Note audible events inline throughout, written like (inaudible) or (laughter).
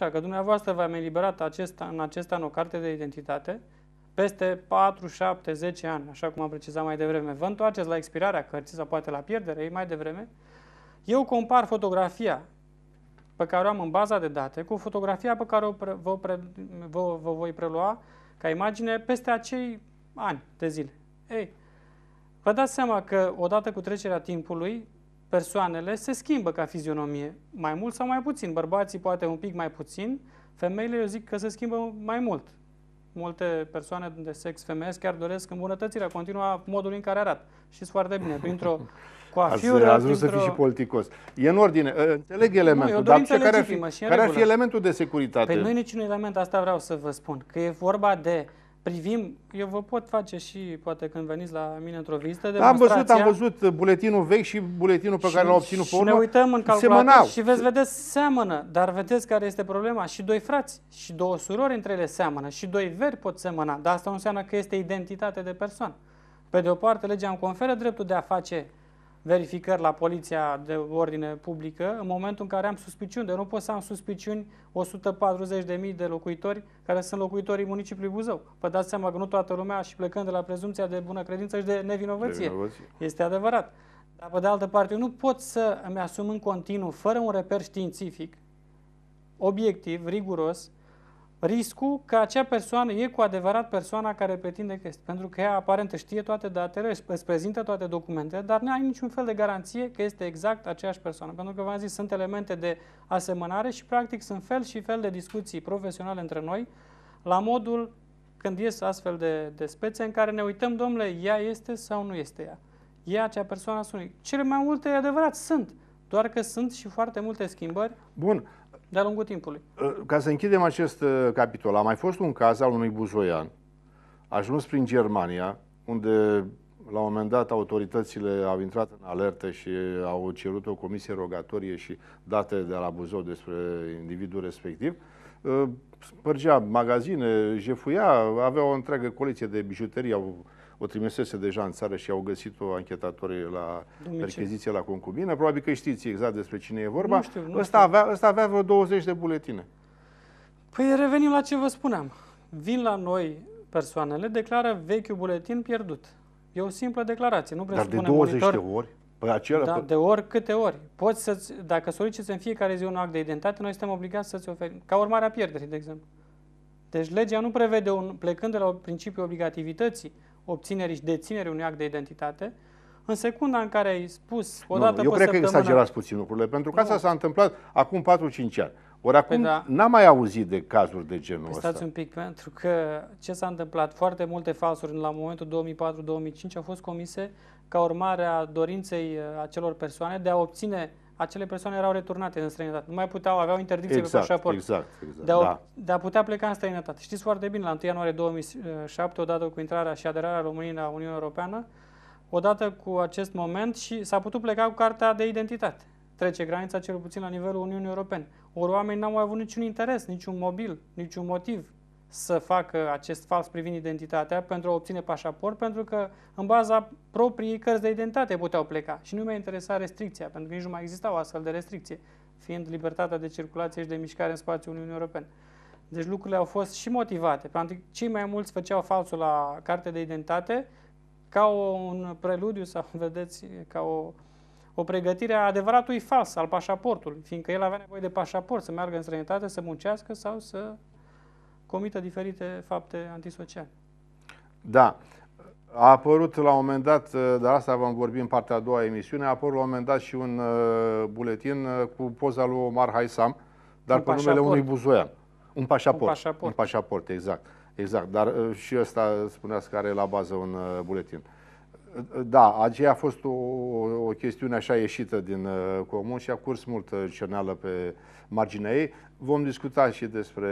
Dacă că dumneavoastră v-am eliberat acesta, în acest an o carte de identitate peste 4, 7, 10 ani, așa cum am precizat mai devreme. Vă întoarceți la expirarea cărții sau poate la pierdere, ei mai devreme. Eu compar fotografia pe care o am în baza de date cu fotografia pe care o pre, vă, pre, vă, vă voi prelua ca imagine peste acei ani de zile. Ei, vă dați seama că odată cu trecerea timpului, persoanele se schimbă ca fizionomie, mai mult sau mai puțin. Bărbații poate un pic mai puțin, femeile eu zic că se schimbă mai mult. Multe persoane de sex femeiesc chiar doresc îmbunătățirea continuă a modului în care arată. Și foarte bine, printr-o (laughs) coafiură... Ați, vrut să fii și politicos. E în ordine, ă, înțeleg elementul, nu, dar care, ar fi, care ar fi elementul de securitate? Pe păi nu e niciun element, asta vreau să vă spun, că e vorba de privim, eu vă pot face și, poate când veniți la mine într-o vizită, de da, Am văzut, am văzut buletinul vechi și buletinul pe și, care l-a obținut pe urmă. ne uităm în calculator semănau. și veți vedeți, seamănă, dar vedeți care este problema. Și doi frați și două surori între ele seamănă și doi veri pot semăna, dar asta nu înseamnă că este identitate de persoană. Pe de o parte, legea îmi conferă dreptul de a face verificări la poliția de ordine publică în momentul în care am suspiciuni. De nu pot să am suspiciuni 140.000 de locuitori care sunt locuitorii municipiului Buzău. Vă dați seama că nu toată lumea și plecând de la prezumția de bună credință și de nevinovăție. nevinovăție. Este adevărat. Dar pe de altă parte, eu nu pot să îmi asum în continuu, fără un reper științific, obiectiv, riguros, riscul că acea persoană e cu adevărat persoana care pretinde că este. Pentru că ea aparent știe toate datele, îți prezintă toate documentele, dar nu ai niciun fel de garanție că este exact aceeași persoană. Pentru că, v-am zis, sunt elemente de asemănare și, practic, sunt fel și fel de discuții profesionale între noi, la modul când ies astfel de, de spețe în care ne uităm, domnule, ea este sau nu este ea. Ea, acea persoană, sunt. Cele mai multe, e adevărat, sunt. Doar că sunt și foarte multe schimbări Bun. de-a lungul timpului. Ă, ca să închidem acest ă, capitol, a mai fost un caz al unui buzoian ajuns prin Germania, unde la un moment dat autoritățile au intrat în alertă și au cerut o comisie rogatorie și date de la Buzău despre individul respectiv, ă, spărgea magazine, jefuia, avea o întreagă colecție de bijuterii, au o trimisese deja în țară și au găsit-o anchetatorii la Domnice. percheziție la concubină. Probabil că știți exact despre cine e vorba. Nu știu, nu ăsta, știu. Avea, ăsta avea vreo 20 de buletine. Păi revenim la ce vă spuneam. Vin la noi persoanele, declară vechiul buletin pierdut. E o simplă declarație, nu presupune Dar de 20 monitor, de ori? Păi acela, da, de ori câte ori. Poți să dacă soliciți în fiecare zi un act de identitate, noi suntem obligați să-ți oferim. Ca urmare a pierderii, de exemplu. Deci legea nu prevede, un, plecând de la principiul obligativității, obținerii și deținerii unui act de identitate, în secunda în care ai spus o dată nu, Eu cred săptămână... că exagerați puțin lucrurile, pentru că nu. asta s-a întâmplat acum 4-5 ani. Ori păi acum da. n-am mai auzit de cazuri de genul păi ăsta. Stați un pic, pentru că ce s-a întâmplat? Foarte multe falsuri la momentul 2004-2005 au fost comise ca urmare a dorinței uh, acelor persoane de a obține acele persoane erau returnate în străinătate. Nu mai puteau, aveau interdicție exact, pe pașaport. Exact, exact. De a, da. de a putea pleca în străinătate. Știți foarte bine, la 1 ianuarie 2007, odată cu intrarea și aderarea României la Uniunea Europeană, odată cu acest moment și s-a putut pleca cu cartea de identitate. Trece granița cel puțin la nivelul Uniunii Europene. Ori oamenii n-au mai avut niciun interes, niciun mobil, niciun motiv să facă acest fals privind identitatea pentru a obține pașaport, pentru că în baza propriei cărți de identitate puteau pleca și nu mai interesa restricția, pentru că nici nu mai existau astfel de restricție, fiind libertatea de circulație și de mișcare în spațiul Uniunii Europene. Deci lucrurile au fost și motivate. Practic, cei mai mulți făceau falsul la carte de identitate ca un preludiu sau, (laughs) vedeți, ca o, o pregătire a adevăratului fals al pașaportului, fiindcă el avea nevoie de pașaport să meargă în străinătate, să muncească sau să comită diferite fapte antisociale. Da. A apărut la un moment dat, uh, dar asta vom vorbi în partea a doua emisiune, a apărut la un moment dat și un uh, buletin uh, cu poza lui Omar Haisam, dar un pe numele unui buzoian. Un pașaport. Un pașaport, un pașaport exact. exact. Dar și ăsta spunea că are la bază un buletin. Uh, da, aceea a fost o, o chestiune așa ieșită din uh, comun și a curs multă cerneală pe marginea ei. Vom discuta și despre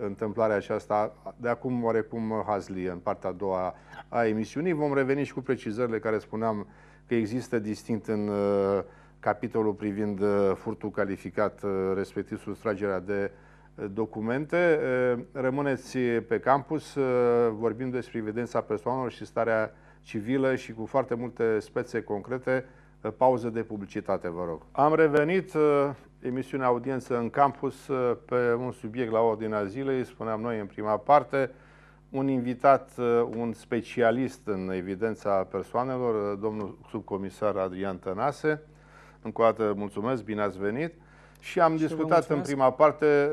întâmplarea aceasta de acum oarecum uh, Hazli în partea a doua a emisiunii. Vom reveni și cu precizările care spuneam că există distinct în uh, capitolul privind uh, furtul calificat, uh, respectiv sustragerea de uh, documente. Rămâneți pe campus, vorbim despre evidența persoanelor și starea civilă și cu foarte multe spețe concrete. Eh, pauză de publicitate, vă rog. Am revenit, eh, emisiunea audiență în campus, eh, pe un subiect la ordinea zilei, spuneam noi în prima parte, un invitat, un specialist în evidența persoanelor, domnul subcomisar Adrian Tănase. Încă o dată mulțumesc, bine ați venit. Și am și discutat în prima parte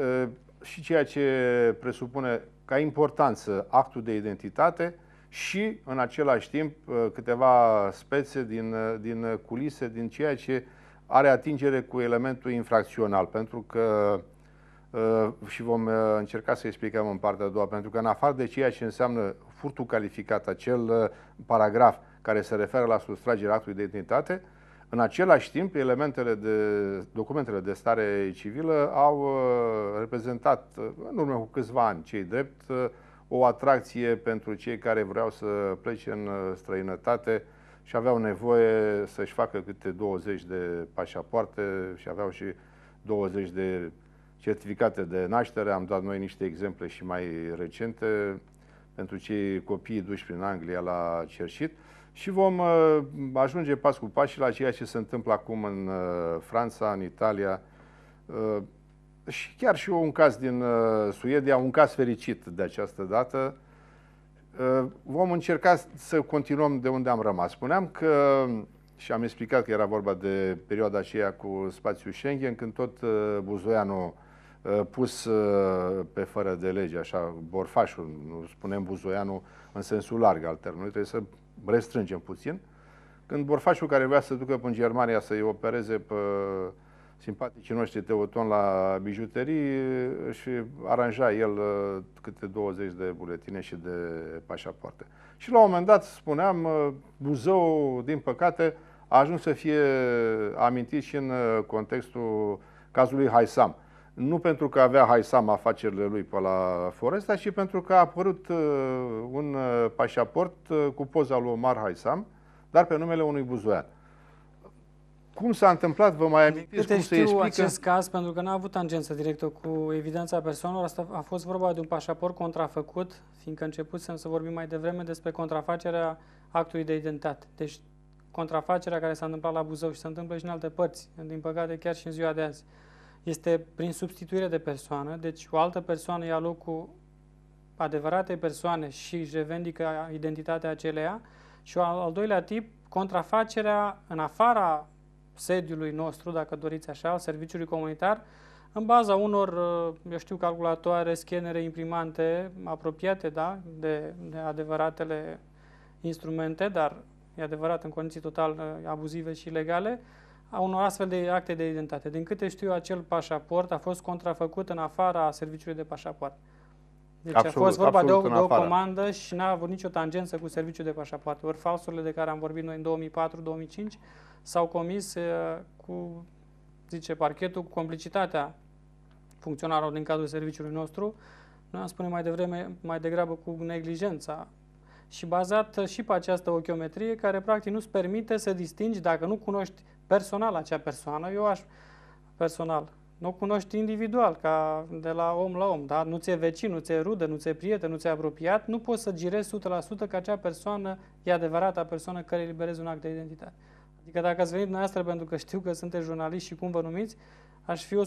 și ceea ce presupune ca importanță actul de identitate, și în același timp uh, câteva spețe din, uh, din culise, din ceea ce are atingere cu elementul infracțional, pentru că uh, și vom încerca să explicăm în partea a doua, pentru că în afară de ceea ce înseamnă furtul calificat, acel paragraf care se referă la sustragerea actului de identitate, în același timp, elementele de, documentele de stare civilă au reprezentat, în urmă cu câțiva ani, cei drept, o atracție pentru cei care vreau să plece în uh, străinătate și aveau nevoie să-și facă câte 20 de pașapoarte și aveau și 20 de certificate de naștere. Am dat noi niște exemple și mai recente pentru cei copii duși prin Anglia la cerșit și vom uh, ajunge pas cu pas și la ceea ce se întâmplă acum în uh, Franța, în Italia, și chiar și eu un caz din uh, Suedia, un caz fericit de această dată. Uh, vom încerca să continuăm de unde am rămas. Spuneam că, și am explicat că era vorba de perioada aceea cu spațiul Schengen, când tot uh, Buzoianu uh, pus uh, pe fără de lege, așa, borfașul, nu spunem Buzoianu în sensul larg al termenului, trebuie să restrângem puțin, când borfașul care vrea să ducă până în Germania să-i opereze pe simpaticii noștri teoton la bijuterii și aranja el câte 20 de buletine și de pașapoarte. Și la un moment dat, spuneam, Buzău, din păcate, a ajuns să fie amintit și în contextul cazului Haisam. Nu pentru că avea Haisam afacerile lui pe la Foresta, ci pentru că a apărut un pașaport cu poza lui Omar Haisam, dar pe numele unui buzoian. Cum s-a întâmplat, vă mai amintiți cum se explică? acest caz, pentru că n-a avut tangență directă cu evidența persoanelor, asta a fost vorba de un pașaport contrafăcut, fiindcă început să vorbim mai devreme despre contrafacerea actului de identitate. Deci contrafacerea care s-a întâmplat la Buzău și se întâmplă și în alte părți, din păcate chiar și în ziua de azi, este prin substituire de persoană, deci o altă persoană ia locul adevăratei persoane și își revendică identitatea aceleia și al, al doilea tip, contrafacerea în afara sediului nostru, dacă doriți așa, al serviciului comunitar, în baza unor, uh, eu știu, calculatoare, scanere, imprimante apropiate, da, de, de adevăratele instrumente, dar e adevărat în condiții total uh, abuzive și ilegale, a unor astfel de acte de identitate. Din câte știu, acel pașaport a fost contrafăcut în afara serviciului de pașaport. Deci absolut, a fost vorba de o, de o comandă și n-a avut nicio tangență cu serviciul de pașapoarte. Ori falsurile de care am vorbit noi în 2004-2005 s-au comis uh, cu, zice, parchetul, cu complicitatea funcționarilor din cadrul serviciului nostru, noi am spune mai devreme, mai degrabă cu neglijența și bazat și pe această ochiometrie care practic nu-ți permite să distingi dacă nu cunoști personal acea persoană. Eu aș personal nu o cunoști individual, ca de la om la om, da? Nu ți-e vecin, nu ți-e rudă, nu ți-e prieten, nu ți-e apropiat, nu poți să girezi 100% că acea persoană e adevărata persoană care eliberezi un act de identitate. Adică dacă ați venit dumneavoastră pentru că știu că sunteți jurnaliști și cum vă numiți, aș fi 120%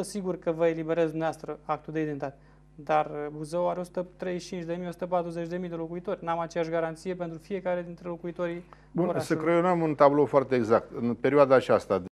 sigur că vă eliberez dumneavoastră actul de identitate. Dar uh, Buzău are 135.000-140.000 de locuitori. N-am aceeași garanție pentru fiecare dintre locuitorii Bun, să creionăm un tablou foarte exact. În perioada aceasta,